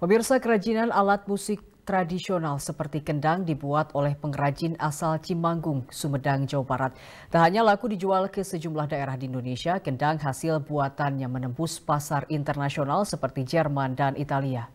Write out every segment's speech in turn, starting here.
Pemirsa kerajinan alat musik tradisional seperti kendang dibuat oleh pengrajin asal Cimanggung, Sumedang, Jawa Barat. Tak hanya laku dijual ke sejumlah daerah di Indonesia, kendang hasil buatannya menembus pasar internasional seperti Jerman dan Italia.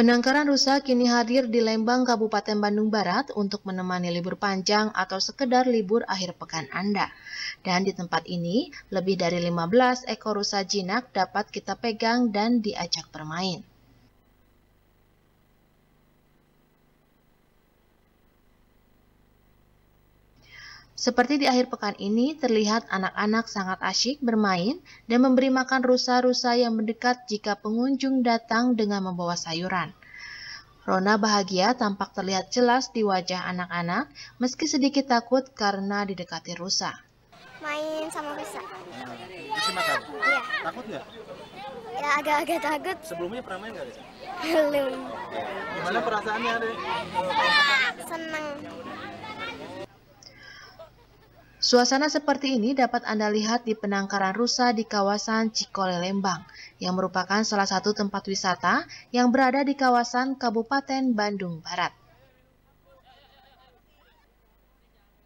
Penangkaran rusa kini hadir di Lembang, Kabupaten Bandung Barat untuk menemani libur panjang atau sekedar libur akhir pekan Anda. Dan di tempat ini, lebih dari 15 ekor rusa jinak dapat kita pegang dan diajak bermain. Seperti di akhir pekan ini, terlihat anak-anak sangat asyik bermain dan memberi makan rusa-rusa yang mendekat jika pengunjung datang dengan membawa sayuran. Rona bahagia tampak terlihat jelas di wajah anak-anak meski sedikit takut karena didekati rusa. Main sama rusa. Hmm. Kasih iya. Takut nggak? Ya agak-agak takut. Sebelumnya pernah main nggak? Belum. Gimana perasaannya, Ada? Suasana seperti ini dapat Anda lihat di penangkaran rusa di kawasan Cikole Lembang, yang merupakan salah satu tempat wisata yang berada di kawasan Kabupaten Bandung Barat.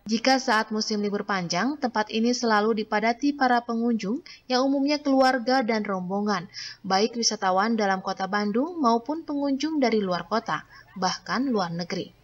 Jika saat musim libur panjang, tempat ini selalu dipadati para pengunjung yang umumnya keluarga dan rombongan, baik wisatawan dalam kota Bandung maupun pengunjung dari luar kota, bahkan luar negeri.